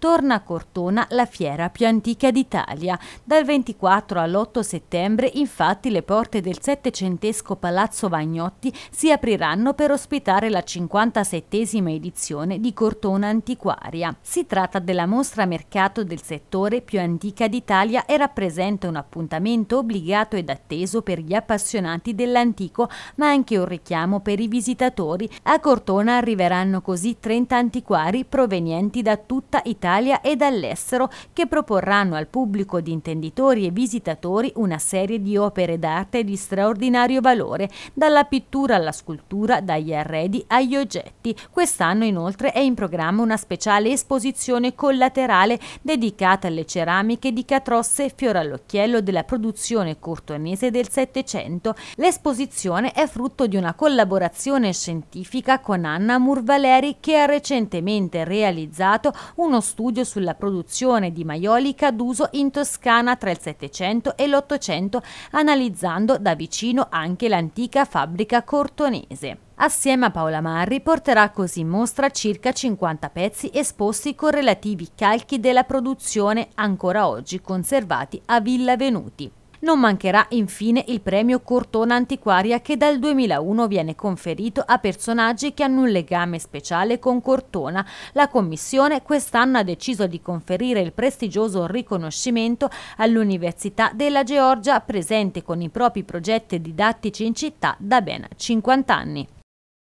torna a Cortona la fiera più antica d'Italia. Dal 24 all'8 settembre infatti le porte del settecentesco Palazzo Vagnotti si apriranno per ospitare la 57esima edizione di Cortona Antiquaria. Si tratta della mostra mercato del settore più antica d'Italia e rappresenta un appuntamento obbligato ed atteso per gli appassionati dell'antico ma anche un richiamo per i visitatori. A Cortona arriveranno così 30 antiquari provenienti da tutta Italia dall'Italia e dall'estero che proporranno al pubblico di intenditori e visitatori una serie di opere d'arte di straordinario valore, dalla pittura alla scultura, dagli arredi agli oggetti. Quest'anno inoltre è in programma una speciale esposizione collaterale dedicata alle ceramiche di Catrosse e Fiore all'Occhiello della produzione cortonese del Settecento. L'esposizione è frutto di una collaborazione scientifica con Anna Murvaleri che ha recentemente realizzato uno studio studio sulla produzione di maiolica d'uso in Toscana tra il 700 e l'800, analizzando da vicino anche l'antica fabbrica cortonese. Assieme a Paola Marri porterà così in mostra circa 50 pezzi esposti con relativi calchi della produzione ancora oggi conservati a Villa Venuti. Non mancherà infine il premio Cortona Antiquaria che dal 2001 viene conferito a personaggi che hanno un legame speciale con Cortona. La commissione quest'anno ha deciso di conferire il prestigioso riconoscimento all'Università della Georgia presente con i propri progetti didattici in città da ben 50 anni.